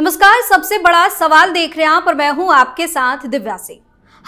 नमस्कार सबसे बड़ा सवाल देख रहे हैं आप और मैं हूं आपके साथ दिव्या सिंह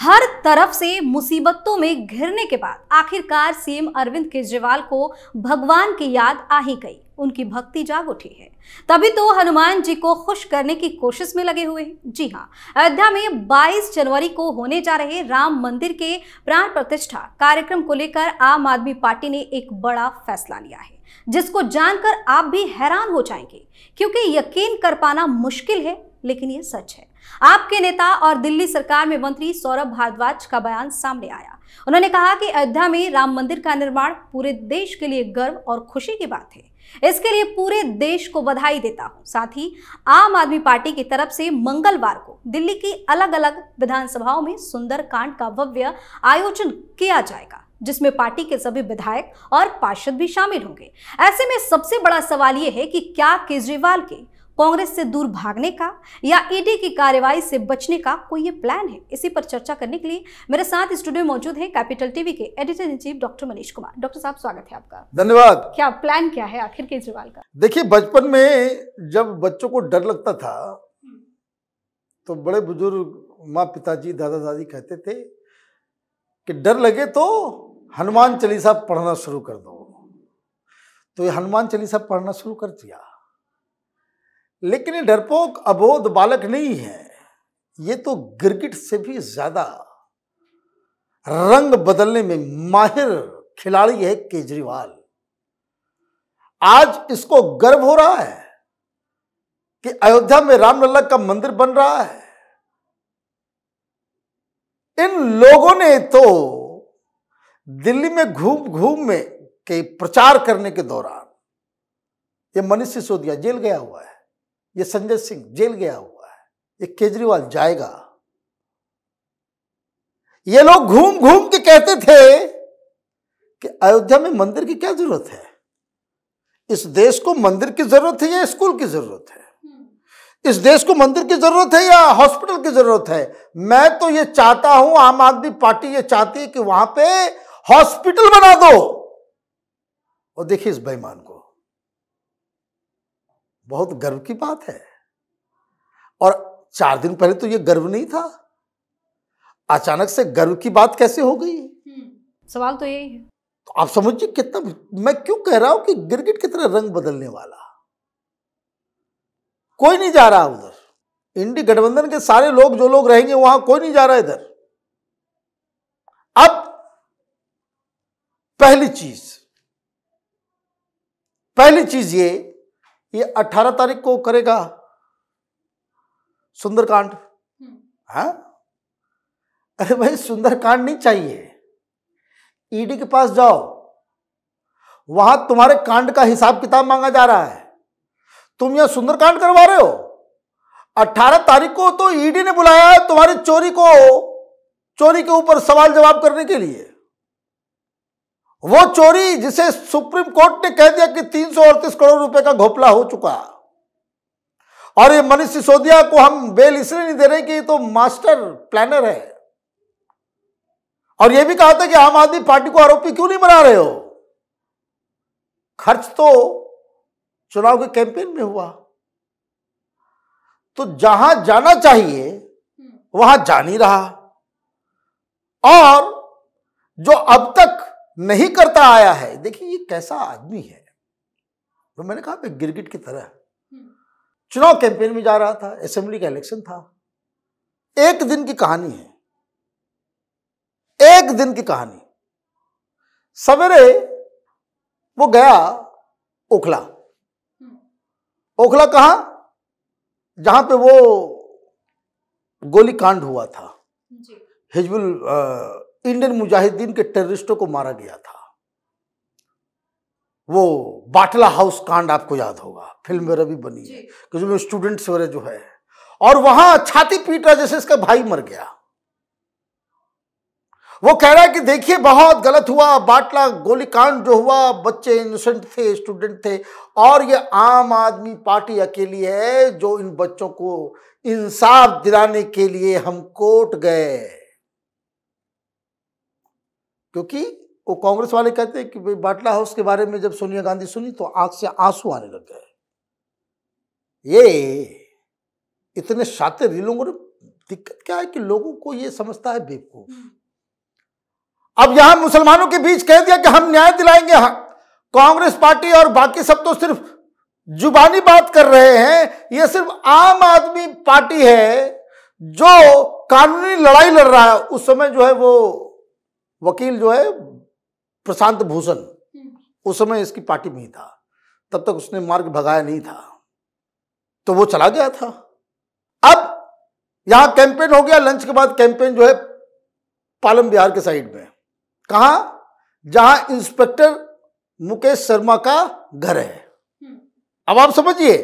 हर तरफ से मुसीबतों में घिरने के बाद आखिरकार सीएम अरविंद केजरीवाल को भगवान की याद आ ही गई उनकी भक्ति जाग उठी है तभी तो हनुमान जी को खुश करने की कोशिश में लगे हुए हैं जी हाँ अयोध्या में 22 जनवरी को होने जा रहे राम मंदिर के प्राण प्रतिष्ठा कार्यक्रम को लेकर आम आदमी पार्टी ने एक बड़ा फैसला लिया है जिसको जानकर आप भी हैरान हो जाएंगे क्योंकि यकीन कर पाना मुश्किल है लेकिन यह सच है आपके नेता और दिल्ली सरकार में मंत्री सौरभ भारद्वाज का बयान सामने आया उन्होंने कहा कि अयोध्या में राम मंदिर का निर्माण पूरे देश के लिए गर्व और खुशी की बात है इसके लिए पूरे देश को बधाई देता हूं साथ ही आम आदमी पार्टी की तरफ से मंगलवार को दिल्ली की अलग अलग विधानसभाओं में सुंदरकांड का भव्य आयोजन किया जाएगा जिसमें पार्टी के सभी विधायक और पार्षद भी शामिल होंगे ऐसे में सबसे बड़ा सवाल यह है कि क्या केजरीवाल के कांग्रेस से दूर भागने का या ईडी e की कार्यवाही से बचने का कोई ये प्लान है इसी पर चर्चा करने के लिए मेरे साथ स्टूडियो मौजूद है कैपिटल टीवी के editor in chief doctor Manish Kumar doctor साहब स्वागत है आपका धन्यवाद क्या प्लान क्या है आखिर केजरीवाल का देखिए बचपन में जब बच्चों को डर लगता था तो बड़े बुजुर्ग माँ पिताजी दादा दादी कहते थे कि डर लगे तो हनुमान चालीसा पढ़ना शुरू कर दो तो ये हनुमान चालीसा पढ़ना शुरू कर दिया लेकिन ये डरपोक अबोध बालक नहीं है ये तो गिरगिट से भी ज्यादा रंग बदलने में माहिर खिलाड़ी है केजरीवाल आज इसको गर्व हो रहा है कि अयोध्या में रामलला का मंदिर बन रहा है इन लोगों ने तो दिल्ली में घूम घूम में के प्रचार करने के दौरान ये मनीष सिसोदिया जेल गया हुआ है ये संजय सिंह जेल गया हुआ है ये केजरीवाल जाएगा ये लोग घूम घूम के कहते थे कि अयोध्या में मंदिर की क्या जरूरत है इस देश को मंदिर की जरूरत है या स्कूल की जरूरत है इस देश को मंदिर की जरूरत है या हॉस्पिटल की जरूरत है मैं तो ये चाहता हूं आम आदमी पार्टी ये चाहती है कि वहां पे हॉस्पिटल बना दो और देखिए इस बेईमान को बहुत गर्व की बात है और चार दिन पहले तो यह गर्व नहीं था अचानक से गर्व की बात कैसे हो गई हम्म, सवाल तो यही है तो आप समझिए कितना मैं क्यों कह रहा हूं कि गिरगिट कितना रंग बदलने वाला कोई नहीं जा रहा उधर इंडी गठबंधन के सारे लोग जो लोग रहेंगे वहां कोई नहीं जा रहा इधर पहली चीज पहली चीज ये ये 18 तारीख को करेगा सुंदरकांड है हम्म। हाँ? अरे भाई सुंदरकांड नहीं चाहिए ईडी e के पास जाओ वहां तुम्हारे कांड का हिसाब किताब मांगा जा रहा है तुम यहां सुंदरकांड करवा रहे हो 18 तारीख को तो ईडी e ने बुलाया है तुम्हारी चोरी को चोरी के ऊपर सवाल जवाब करने के लिए वो चोरी जिसे सुप्रीम कोर्ट ने कह दिया कि तीन करोड़ रुपए का घोपला हो चुका और ये मनीष सिसोदिया को हम बेल इसलिए नहीं दे रहे कि ये तो मास्टर प्लानर है और ये भी कहा था कि आम आदमी पार्टी को आरोपी क्यों नहीं बना रहे हो खर्च तो चुनाव के कैंपेन में हुआ तो जहां जाना चाहिए हम्म। वहां जा नहीं रहा और जो अब तक नहीं करता आया है देखिए ये कैसा आदमी है तो मैंने कहा गिरगिट की तरह हम्म। चुनाव कैंपेन में जा रहा था असेंबली का इलेक्शन था एक दिन की कहानी है एक दिन की कहानी सवेरे वो गया ओखला हम्म। ओखला कहा जहां पे वो गोली कांड हुआ था हिजबुल इंडियन मुजाहिदीन के टेररिस्टों को मारा गया था वो बाटला हाउस कांड आपको याद होगा फिल्म वगैरह भी बनी है कि जो स्टूडेंट्स वगैरह जो है और वहां छाती पीट रहा जैसे इसका भाई मर गया वो कह रहा है कि देखिए बहुत गलत हुआ बाटला गोलीकांड जो हुआ बच्चे इनोसेंट थे स्टूडेंट थे और ये आम आदमी पार्टी अकेली है जो इन बच्चों को इंसाफ दिलाने के लिए हम कोर्ट गए क्योंकि वो कांग्रेस वाले कहते हैं कि बाटला हाउस के बारे में जब सोनिया गांधी सुनी तो आंख से आंसू आने लग गए ये इतने शातिर लोगों ने दिक्कत क्या है कि लोगों को ये समझता है बेवकूफ हम्म। अब यहां मुसलमानों के बीच कह दिया कि हम न्याय दिलाएंगे हाँ। कांग्रेस पार्टी और बाकी सब तो सिर्फ जुबानी बात कर रहे हैं यह सिर्फ आम आदमी पार्टी है जो कानूनी लड़ाई लड़ रहा है उस समय जो है वो वकील जो है प्रशांत भूषण हम्म। उस समय इसकी पार्टी में ही था तब तक उसने मार्ग भगाया नहीं था तो वो चला गया था अब यहां कैंपेन हो गया लंच के बाद कैंपेन जो है पालम बिहार के साइड में कहा जहां इंस्पेक्टर मुकेश शर्मा का घर है हम्म। अब आप समझिए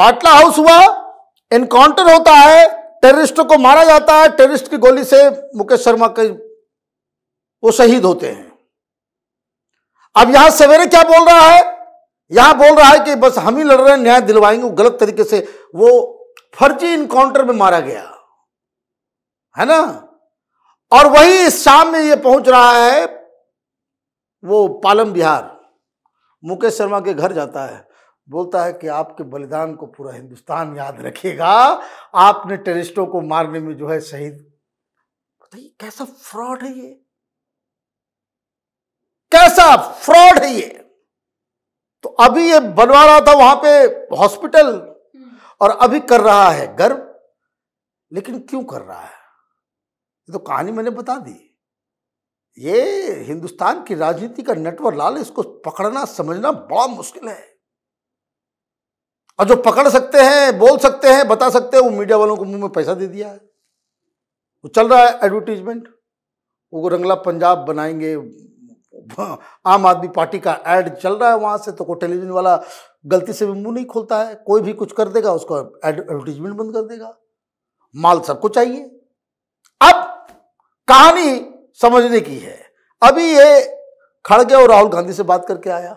बाटला हाउस हुआ एनकाउंटर होता है टेररिस्टों को मारा जाता है टेररिस्ट की गोली से मुकेश शर्मा की वो शहीद होते हैं अब यहां सवेरे क्या बोल रहा है यहां बोल रहा है कि बस हम ही लड़ रहे हैं न्याय दिलवाएंगे वो गलत तरीके से वो फर्जी इनकाउंटर में मारा गया है ना और वही शाम में ये पहुंच रहा है वो पालम बिहार मुकेश शर्मा के घर जाता है बोलता है कि आपके बलिदान को पूरा हिंदुस्तान याद रखेगा आपने टेरिस्टों को मारने में जो है शहीद बताइए कैसा फ्रॉड है ये कैसा फ्रॉड है ये तो अभी ये बनवा रहा था वहां पे हॉस्पिटल और अभी कर रहा है गर्व लेकिन क्यों कर रहा है ये तो कहानी मैंने बता दी ये हिंदुस्तान की राजनीति का नेटवर्क लाल इसको पकड़ना समझना बड़ा मुश्किल है और जो पकड़ सकते हैं बोल सकते हैं बता सकते हैं वो मीडिया वालों को मुंह में पैसा दे दिया है वो चल रहा है एडवर्टीजमेंट वो रंगला पंजाब बनाएंगे आम आदमी पार्टी का ऐड चल रहा है वहाँ से तो कोई टेलीविजन वाला गलती से भी मुंह नहीं खोलता है कोई भी कुछ कर देगा उसको एडवर्टीजमेंट बंद कर देगा माल सबको चाहिए अब कहानी समझने की है अभी ये खड़गे और राहुल गांधी से बात करके आया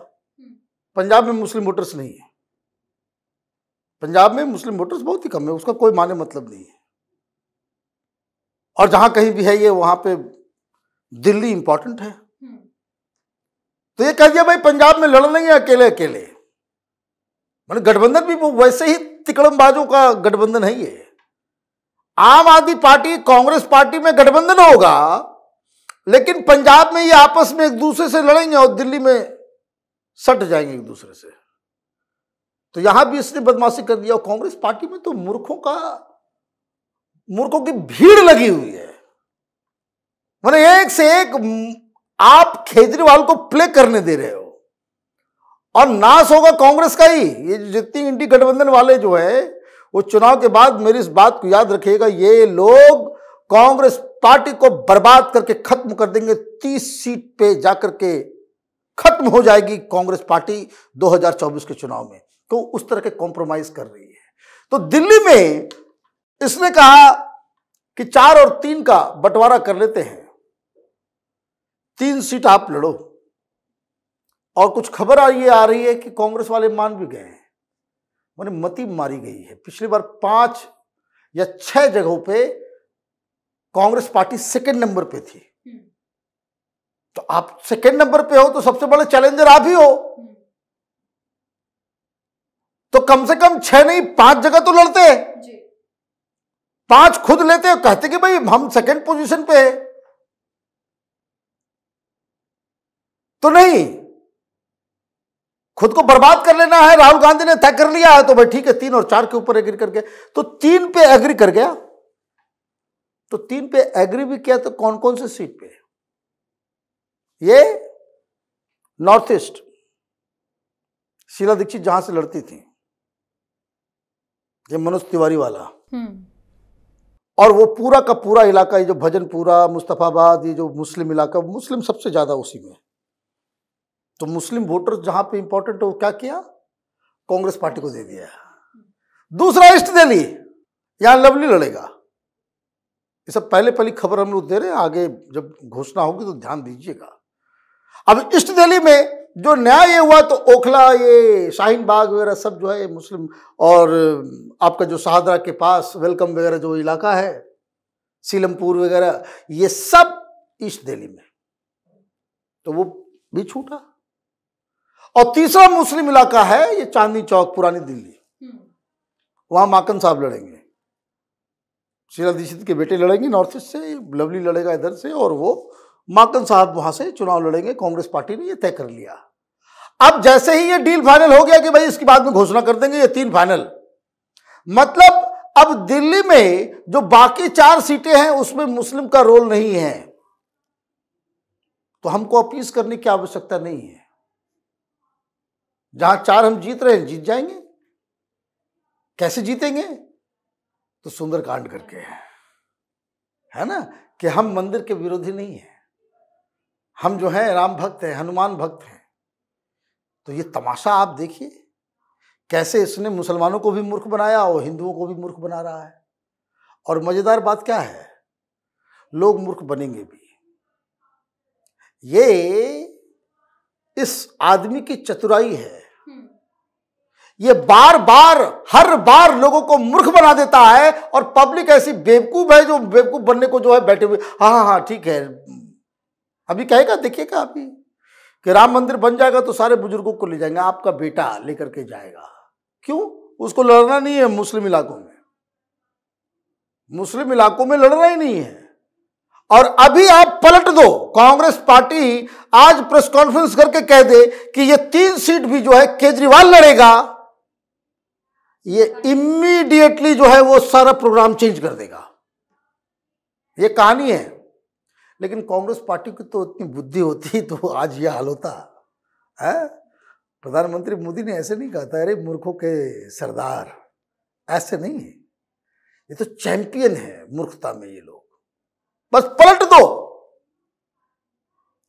पंजाब में मुस्लिम वोटर्स नहीं है पंजाब में मुस्लिम वोटर्स बहुत ही कम है उसका कोई माने मतलब नहीं है और जहां कहीं भी है ये वहां पे दिल्ली इंपॉर्टेंट है तो ये कह दिया भाई पंजाब में लड़ नहीं है अकेले अकेले मतलब गठबंधन भी वैसे ही बाजू का गठबंधन है ये आम आदमी पार्टी कांग्रेस पार्टी में गठबंधन होगा लेकिन पंजाब में ये आपस में एक दूसरे से लड़ेंगे और दिल्ली में सट जाएंगे एक दूसरे से तो यहां भी इसने बदमाशी कर दिया और कांग्रेस पार्टी में तो मूर्खों का मूर्खों की भीड़ लगी हुई है मैंने एक से एक आप केजरीवाल को प्ले करने दे रहे हो और नाश होगा कांग्रेस का ही ये जितनी इंडी गठबंधन वाले जो है वो चुनाव के बाद मेरी इस बात को याद रखिएगा ये लोग कांग्रेस पार्टी को बर्बाद करके खत्म कर देंगे तीस सीट पे जाकर के खत्म हो जाएगी कांग्रेस पार्टी 2024 के चुनाव में तो उस तरह के कॉम्प्रोमाइज कर रही है तो दिल्ली में इसने कहा कि चार और तीन का बंटवारा कर लेते हैं तीन सीट आप लड़ो और कुछ खबर आ ये आ रही है कि कांग्रेस वाले मान भी गए हैं मैंने मती मारी गई है पिछली बार पांच या छह जगहों पे कांग्रेस पार्टी सेकेंड नंबर पे थी हम्म। तो आप सेकेंड नंबर पे हो तो सबसे बड़े चैलेंजर आप ही हो हम्म। तो कम से कम छह नहीं पांच जगह तो लड़ते पांच खुद लेते कहते कि भाई हम सेकेंड पोजीशन पे हैं तो नहीं खुद को बर्बाद कर लेना है राहुल गांधी ने तय कर लिया है तो भाई ठीक है तीन और चार के ऊपर एग्री तो कर गया तो तीन पे एग्री कर गया तो तीन पे एग्री भी किया तो कौन कौन से सीट पे ये नॉर्थ ईस्ट शीला दीक्षित जहां से लड़ती थी ये मनोज तिवारी वाला हम्म। और वो पूरा का पूरा इलाका ये जो भजनपुरा मुस्तफाबाद ये जो मुस्लिम इलाका मुस्लिम सबसे ज्यादा उसी में तो मुस्लिम वोटर जहां पे इंपॉर्टेंट हो क्या किया कांग्रेस पार्टी को दे दिया दूसरा ईस्ट दिल्ली यहां लवली लड़ेगा ये सब पहले पहली खबर हम लोग दे रहे हैं आगे जब घोषणा होगी तो ध्यान दीजिएगा अब ईस्ट दिल्ली में जो न्याय ये हुआ तो ओखला ये शाहीन बाग वगैरह सब जो है मुस्लिम और आपका जो शाहदरा के पास वेलकम वगैरह जो इलाका है सीलमपुर वगैरह ये सब ईस्ट दिल्ली में तो वो भी छूटा और तीसरा मुस्लिम इलाका है ये चांदनी चौक पुरानी दिल्ली हम्म। वहां माकन साहब लड़ेंगे शीला दीक्षित के बेटे लड़ेंगे नॉर्थ ईस्ट से लवली लड़ेगा इधर से और वो माकन साहब वहां से चुनाव लड़ेंगे कांग्रेस पार्टी ने ये तय कर लिया अब जैसे ही ये डील फाइनल हो गया कि भाई इसके बाद में घोषणा कर देंगे ये तीन फाइनल मतलब अब दिल्ली में जो बाकी चार सीटें हैं उसमें मुस्लिम का रोल नहीं है तो हमको अपीस करने की आवश्यकता नहीं है जहां चार हम जीत रहे हैं जीत जाएंगे कैसे जीतेंगे तो सुंदरकांड करके है है ना कि हम मंदिर के विरोधी नहीं है हम जो हैं राम भक्त हैं हनुमान भक्त हैं तो ये तमाशा आप देखिए कैसे इसने मुसलमानों को भी मूर्ख बनाया और हिंदुओं को भी मूर्ख बना रहा है और मज़ेदार बात क्या है लोग मूर्ख बनेंगे भी ये इस आदमी की चतुराई है ये बार बार हर बार लोगों को मूर्ख बना देता है और पब्लिक ऐसी बेवकूफ है जो बेवकूफ बनने को जो है बैठे हुए हाँ हाँ हाँ ठीक है अभी कहेगा देखिएगा अभी कि राम मंदिर बन जाएगा तो सारे बुजुर्गों को ले जाएंगे आपका बेटा लेकर के जाएगा क्यों उसको लड़ना नहीं है मुस्लिम इलाकों में मुस्लिम इलाकों में लड़ना ही नहीं है और अभी आप पलट दो कांग्रेस पार्टी आज प्रेस कॉन्फ्रेंस करके कह दे कि ये तीन सीट भी जो है केजरीवाल लड़ेगा ये इमीडिएटली जो है वो सारा प्रोग्राम चेंज कर देगा ये कहानी है लेकिन कांग्रेस पार्टी की तो इतनी बुद्धि होती तो आज ये हाल होता है प्रधानमंत्री मोदी ने ऐसे नहीं कहा था अरे मूर्खों के सरदार ऐसे नहीं है ये तो चैंपियन है मूर्खता में ये लोग बस पलट दो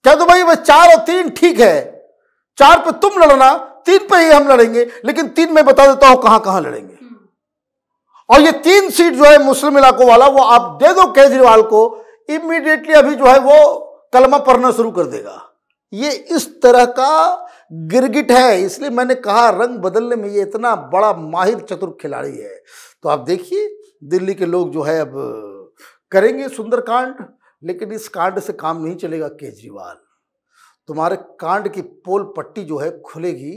क्या तो भाई बस चार और तीन ठीक है चार पे तुम लड़ना तीन पे ही हम लड़ेंगे लेकिन तीन में बता देता हूं कहां कहां लड़ेंगे हम्म। और ये तीन सीट जो है मुस्लिम इलाकों वाला वो आप दे दो केजरीवाल को इमीडिएटली अभी जो है वो कलमा पढ़ना शुरू कर देगा ये इस तरह का गिरगिट है इसलिए मैंने कहा रंग बदलने में ये इतना बड़ा माहिर चतुर खिलाड़ी है तो आप देखिए दिल्ली के लोग जो है अब करेंगे सुंदरकांड लेकिन इस कांड से काम नहीं चलेगा केजरीवाल तुम्हारे कांड की पोल पट्टी जो है खुलेगी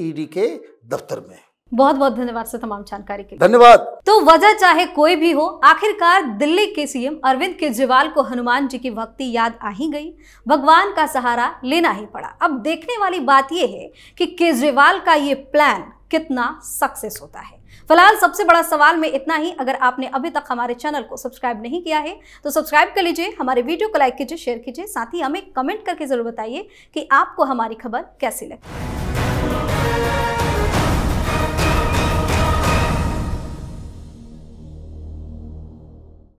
ईडी के दफ्तर में बहुत बहुत धन्यवाद से तमाम जानकारी के धन्यवाद तो वजह चाहे कोई भी हो आखिरकार दिल्ली के सीएम अरविंद केजरीवाल को हनुमान जी की भक्ति याद आ ही गई भगवान का सहारा लेना ही पड़ा अब देखने वाली बात यह है कि केजरीवाल का ये प्लान कितना सक्सेस होता है फिलहाल सबसे बड़ा सवाल में इतना ही अगर आपने अभी तक हमारे चैनल को सब्सक्राइब नहीं किया है तो सब्सक्राइब कर लीजिए हमारे वीडियो को लाइक कीजिए शेयर कीजिए साथ ही हमें कमेंट करके जरूर बताइए कि आपको हमारी खबर कैसी लगी